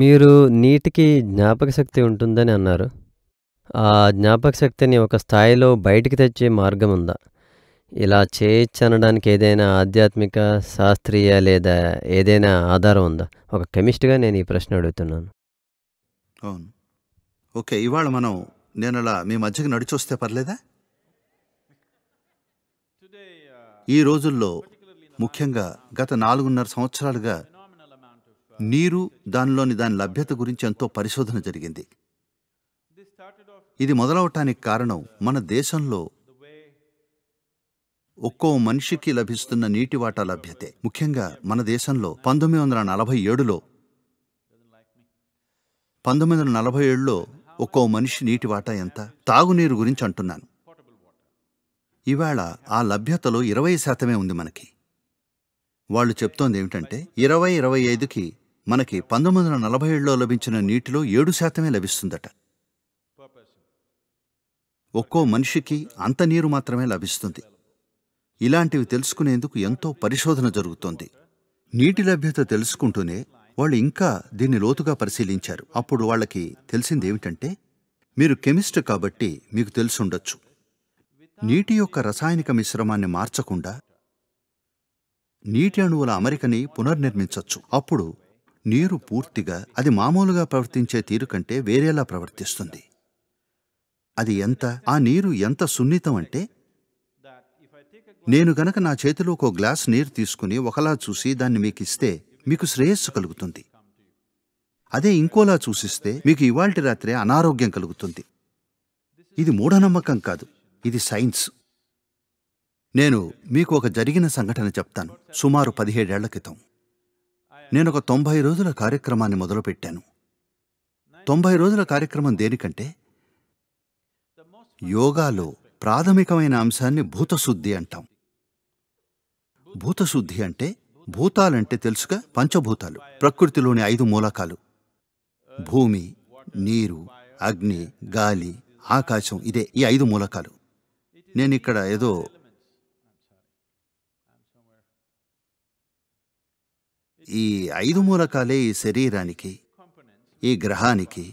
మీరు నీటికి జ్ఞాపక శక్తి ఉంటుందని అన్నారు ఆ జ్ఞాపక శక్తిని ఒక స్థాయిలో బయటికి తెచ్చే మార్గం ఉందా ఇలా చేయొచ్చనడానికి ఏదైనా ఆధ్యాత్మిక శాస్త్రీయ లేదా ఏదైనా ఆధారం ఉందా ఒక కెమిస్ట్గా నేను ఈ ప్రశ్న అడుగుతున్నాను అవును ఓకే ఇవాళ మనం నేను అలా మీ మధ్యకి నడిచొస్తే పర్లేదా ఈ రోజుల్లో ముఖ్యంగా గత నాలుగున్నర సంవత్సరాలుగా నీరు దానిలోని దాని లభ్యత గురించి ఎంతో పరిశోధన జరిగింది ఇది మొదలవటానికి కారణం మన దేశంలో ఒక్కో మనిషికి లభిస్తున్న నీటి వాటా లభ్యతే ముఖ్యంగా మన దేశంలో పంతొమ్మిది వందల నలభై ఏడులో పంతొమ్మిది వందల నలభై ఏడులో ఒక్కో మనిషి నీటి వాటా ఎంత తాగునీరు గురించి అంటున్నాను ఇవాళ ఆ లభ్యతలో ఇరవై శాతమే ఉంది మనకి వాళ్ళు చెప్తోంది ఏమిటంటే ఇరవై ఇరవై ఐదుకి మనకి పంతొమ్మిది వందల నలభై ఏడులో లభించిన నీటిలో ఏడు శాతమే లభిస్తుందట ఒక్కో మనిషికి అంత నీరు మాత్రమే లభిస్తుంది ఇలాంటివి తెలుసుకునేందుకు ఎంతో పరిశోధన జరుగుతోంది నీటి లభ్యత తెలుసుకుంటూనే వాళ్ళు ఇంకా దీన్ని లోతుగా పరిశీలించారు అప్పుడు వాళ్ళకి తెలిసింది ఏమిటంటే మీరు కెమిస్ట్ కాబట్టి మీకు తెలుసుండొచ్చు నీటి యొక్క రసాయనిక మిశ్రమాన్ని మార్చకుండా నీటి అణువుల అమరికని పునర్నిర్మించవచ్చు అప్పుడు నీరు పూర్తిగా అది మామూలుగా ప్రవర్తించే తీరు కంటే వేరేలా ప్రవర్తిస్తుంది అది ఎంత ఆ నీరు ఎంత సున్నితం అంటే నేను గనక నా చేతిలో ఒక గ్లాస్ నీరు తీసుకుని ఒకలా చూసి దాన్ని మీకు ఇస్తే మీకు శ్రేయస్సు కలుగుతుంది అదే ఇంకోలా చూసిస్తే మీకు ఇవాల్టి రాత్రే అనారోగ్యం కలుగుతుంది ఇది మూఢనమ్మకం కాదు ఇది సైన్స్ నేను మీకు ఒక జరిగిన సంఘటన చెప్తాను సుమారు పదిహేడేళ్ల క్రితం నేను ఒక తొంభై రోజుల కార్యక్రమాన్ని మొదలుపెట్టాను తొంభై రోజుల కార్యక్రమం దేనికంటే యోగాలో ప్రాథమికమైన అంశాన్ని భూతశుద్ధి అంటాం భూతశుద్ధి అంటే భూతాలంటే తెలుసుగా పంచభూతాలు ప్రకృతిలోని ఐదు మూలకాలు భూమి నీరు అగ్ని గాలి ఆకాశం ఇదే ఈ ఐదు మూలకాలు నేను ఇక్కడ ఏదో ఈ ఐదు మూలకాలే ఈ శరీరానికి ఈ గ్రహానికి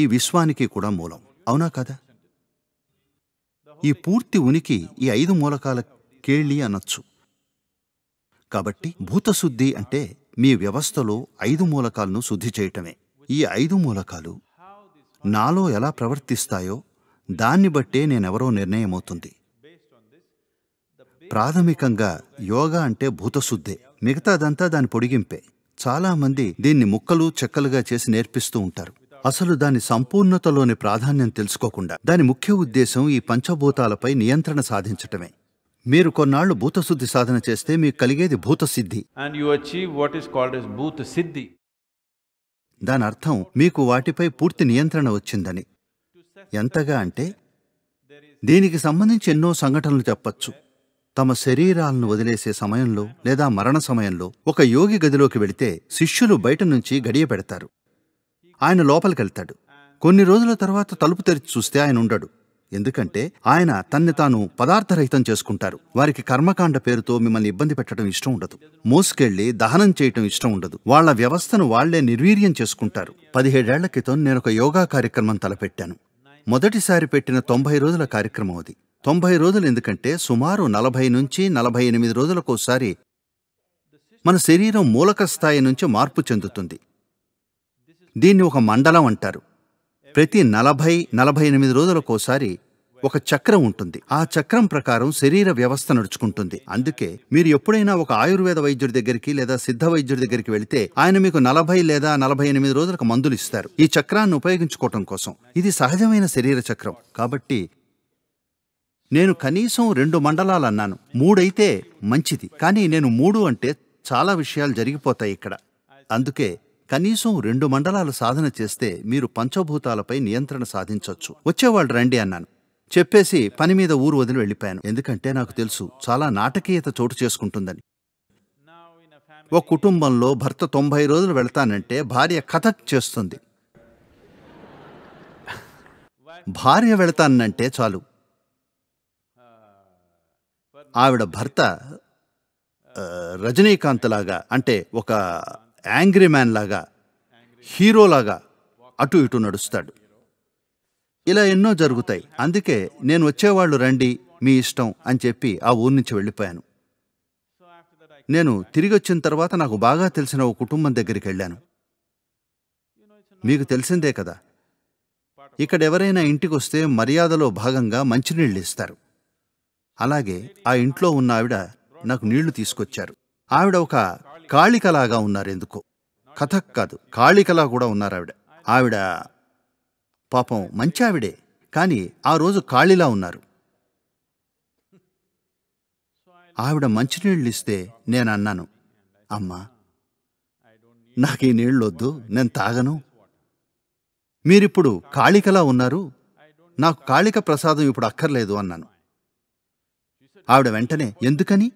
ఈ విశ్వానికి కూడా మూలం అవునా కదా ఈ పూర్తి ఉనికి ఈ ఐదు మూలకాల కేళ్ళి అనొచ్చు కాబట్టి భూతశుద్ధి అంటే మీ వ్యవస్థలో ఐదు మూలకాలను శుద్ధి చేయటమే ఈ ఐదు మూలకాలు నాలో ఎలా ప్రవర్తిస్తాయో దాన్ని బట్టే నేనెవరో నిర్ణయం అవుతుంది ప్రాథమికంగా యోగా అంటే భూతశుద్ధే మిగతాదంతా దాని పొడిగింపే చాలామంది దీన్ని ముక్కలు చెక్కలుగా చేసి నేర్పిస్తూ ఉంటారు అసలు దాని సంపూర్ణతలోని ప్రాధాన్యం తెలుసుకోకుండా దాని ముఖ్య ఉద్దేశం ఈ పంచభూతాలపై నియంత్రణ సాధించటమే మీరు కొన్నాళ్లు భూతశుద్ధి సాధన చేస్తే మీకు కలిగేది భూతసిద్ధి భూత సిద్ధి దాని అర్థం మీకు వాటిపై పూర్తి నియంత్రణ వచ్చిందని ఎంతగా అంటే దీనికి సంబంధించి ఎన్నో సంఘటనలు చెప్పచ్చు తమ శరీరాలను వదిలేసే సమయంలో లేదా మరణ సమయంలో ఒక యోగి గదిలోకి వెళితే శిష్యులు బయట నుంచి గడియ పెడతారు ఆయన లోపలికెళ్తాడు కొన్ని రోజుల తర్వాత తలుపు తెరిచి చూస్తే ఆయన ఉండడు ఎందుకంటే ఆయన తన్ని తాను పదార్థరహితం చేసుకుంటారు వారికి కర్మకాండ పేరుతో మిమ్మల్ని ఇబ్బంది పెట్టడం ఇష్టం ఉండదు మోసుకెళ్లి దహనం చేయటం ఇష్టం ఉండదు వాళ్ల వ్యవస్థను వాళ్లే నిర్వీర్యం చేసుకుంటారు పదిహేడేళ్ల క్రితం నేనొక యోగా కార్యక్రమం తలపెట్టాను మొదటిసారి పెట్టిన తొంభై రోజుల కార్యక్రమం అది తొంభై రోజులు ఎందుకంటే సుమారు నలభై నుంచి నలభై ఎనిమిది రోజులకోసారి మన శరీరం మూలక స్థాయి నుంచి మార్పు చెందుతుంది దీన్ని ఒక మండలం అంటారు ప్రతి నలభై నలభై ఎనిమిది రోజులకోసారి ఒక చక్రం ఉంటుంది ఆ చక్రం ప్రకారం శరీర వ్యవస్థ నడుచుకుంటుంది అందుకే మీరు ఎప్పుడైనా ఒక ఆయుర్వేద వైద్యుడి దగ్గరికి లేదా సిద్ధ వైద్యుడి దగ్గరికి వెళితే ఆయన మీకు నలభై లేదా నలభై ఎనిమిది రోజులకు మందులు ఇస్తారు ఈ చక్రాన్ని ఉపయోగించుకోవటం కోసం ఇది సహజమైన శరీర చక్రం కాబట్టి నేను కనీసం రెండు మండలాలు అన్నాను మూడైతే మంచిది కానీ నేను మూడు అంటే చాలా విషయాలు జరిగిపోతాయి ఇక్కడ అందుకే కనీసం రెండు మండలాలు సాధన చేస్తే మీరు పంచభూతాలపై నియంత్రణ సాధించవచ్చు వచ్చేవాళ్ళు రండి అన్నాను చెప్పేసి పని మీద ఊరు వదిలి వెళ్ళిపోయాను ఎందుకంటే నాకు తెలుసు చాలా నాటకీయత చోటు చేసుకుంటుందని ఒక కుటుంబంలో భర్త తొంభై రోజులు వెళ్తానంటే భార్య కథ చేస్తుంది భార్య వెళతానంటే చాలు ఆవిడ భర్త రజనీకాంత్ లాగా అంటే ఒక యాంగ్రీ మ్యాన్ లాగా హీరోలాగా అటు ఇటు నడుస్తాడు ఇలా ఎన్నో జరుగుతాయి అందుకే నేను వచ్చేవాళ్ళు రండి మీ ఇష్టం అని చెప్పి ఆ ఊరి నుంచి వెళ్ళిపోయాను నేను తిరిగి వచ్చిన తర్వాత నాకు బాగా తెలిసిన ఓ కుటుంబం దగ్గరికి వెళ్ళాను మీకు తెలిసిందే కదా ఇక్కడ ఎవరైనా ఇంటికి వస్తే మర్యాదలో భాగంగా మంచినీళ్ళు ఇస్తారు అలాగే ఆ ఇంట్లో ఉన్న ఆవిడ నాకు నీళ్లు తీసుకొచ్చారు ఆవిడ ఒక కాళికలాగా ఉన్నారు ఎందుకో కథక్ కాదు కాళికలా కూడా ఉన్నారు ఆవిడ ఆవిడ పాపం మంచి ఆవిడే కానీ ఆ రోజు కాళిలా ఉన్నారు ఆవిడ మంచినీళ్ళు ఇస్తే నేను అన్నాను అమ్మా నాకు ఈ వద్దు నేను తాగను మీరిప్పుడు కాళికలా ఉన్నారు నాకు కాళిక ప్రసాదం ఇప్పుడు అక్కర్లేదు అన్నాను ఆవిడ వెంటనే ఎందుకని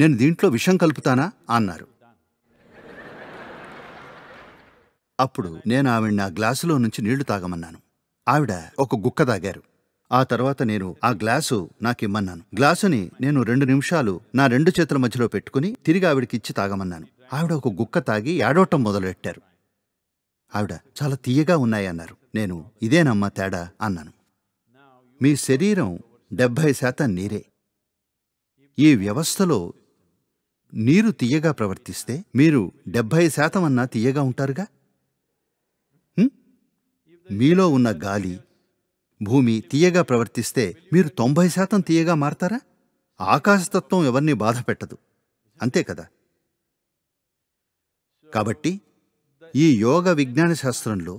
నేను దీంట్లో విషం కలుపుతానా అన్నారు అప్పుడు నేను ఆవిడ నా గ్లాసులో నుంచి నీళ్లు తాగమన్నాను ఆవిడ ఒక గుక్క తాగారు ఆ తర్వాత నేను ఆ గ్లాసు నాకిమ్మన్నాను గ్లాసుని నేను రెండు నిమిషాలు నా రెండు చేతుల మధ్యలో పెట్టుకుని తిరిగి ఆవిడకిచ్చి తాగమన్నాను ఆవిడ ఒక గుక్క తాగి ఏడవటం మొదలుపెట్టారు ఆవిడ చాలా తీయగా ఉన్నాయన్నారు నేను ఇదేనమ్మా తేడా అన్నాను మీ శరీరం డెబ్భై శాతం నీరే ఈ వ్యవస్థలో నీరు తీయగా ప్రవర్తిస్తే మీరు డెబ్భై శాతం అన్నా తీయగా ఉంటారుగా మీలో ఉన్న గాలి భూమి తీయగా ప్రవర్తిస్తే మీరు తొంభై శాతం తీయగా మారతారా ఆకాశతత్వం ఎవరిని బాధ పెట్టదు అంతే కదా కాబట్టి ఈ యోగ విజ్ఞాన శాస్త్రంలో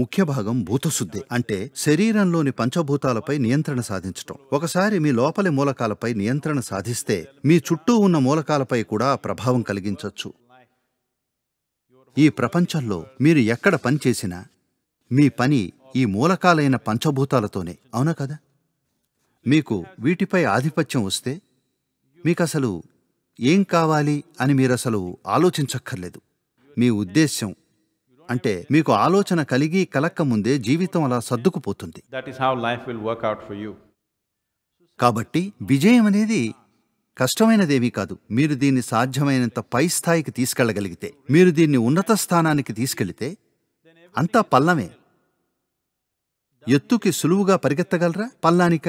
ముఖ్య భాగం భూతశుద్ధి అంటే శరీరంలోని పంచభూతాలపై నియంత్రణ సాధించటం ఒకసారి మీ లోపలి మూలకాలపై నియంత్రణ సాధిస్తే మీ చుట్టూ ఉన్న మూలకాలపై కూడా ప్రభావం కలిగించవచ్చు ఈ ప్రపంచంలో మీరు ఎక్కడ పనిచేసినా మీ పని ఈ మూలకాలైన పంచభూతాలతోనే అవునా కదా మీకు వీటిపై ఆధిపత్యం వస్తే మీకసలు ఏం కావాలి అని మీరసలు ఆలోచించక్కర్లేదు మీ ఉద్దేశ్యం అంటే మీకు ఆలోచన కలిగి కలక్క ముందే జీవితం అలా సర్దుకుపోతుంది కాబట్టి విజయం అనేది కష్టమైనదేమీ కాదు మీరు దీన్ని సాధ్యమైనంత పై స్థాయికి తీసుకెళ్లగలిగితే మీరు దీన్ని ఉన్నత స్థానానికి తీసుకెళితే అంతా పల్లమే ఎత్తుకి సులువుగా పరిగెత్తగలరా పల్లానిక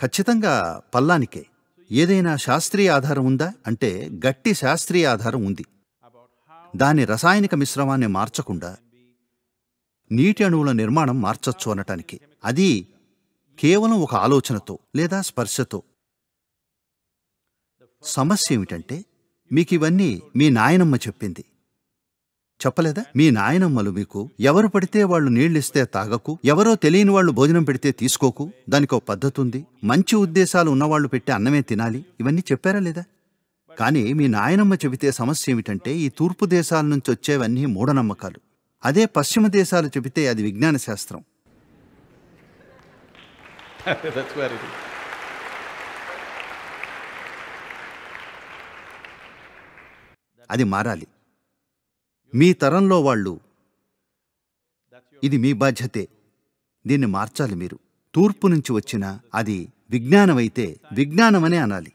ఖచ్చితంగా పల్లానికే ఏదైనా శాస్త్రీయ ఆధారం ఉందా అంటే గట్టి శాస్త్రీయ ఆధారం ఉంది దాని రసాయనిక మిశ్రమాన్ని మార్చకుండా నీటి అణువుల నిర్మాణం మార్చచ్చు అనటానికి అది కేవలం ఒక ఆలోచనతో లేదా స్పర్శతో సమస్య ఏమిటంటే మీకు ఇవన్నీ మీ నాయనమ్మ చెప్పింది చెప్పలేదా మీ నాయనమ్మలు మీకు ఎవరు పడితే వాళ్ళు నీళ్ళిస్తే తాగకు ఎవరో తెలియని వాళ్ళు భోజనం పెడితే తీసుకోకు దానికో పద్ధతి ఉంది మంచి ఉద్దేశాలు ఉన్నవాళ్ళు పెట్టి అన్నమే తినాలి ఇవన్నీ చెప్పారా లేదా కానీ మీ నాయనమ్మ చెబితే సమస్య ఏమిటంటే ఈ తూర్పు దేశాల నుంచి వచ్చేవన్నీ మూఢనమ్మకాలు అదే పశ్చిమ దేశాలు చెబితే అది విజ్ఞాన శాస్త్రం అది మారాలి మీ తరంలో వాళ్ళు ఇది మీ బాధ్యతే దీన్ని మార్చాలి మీరు తూర్పు నుంచి వచ్చిన అది విజ్ఞానమైతే విజ్ఞానమనే అనాలి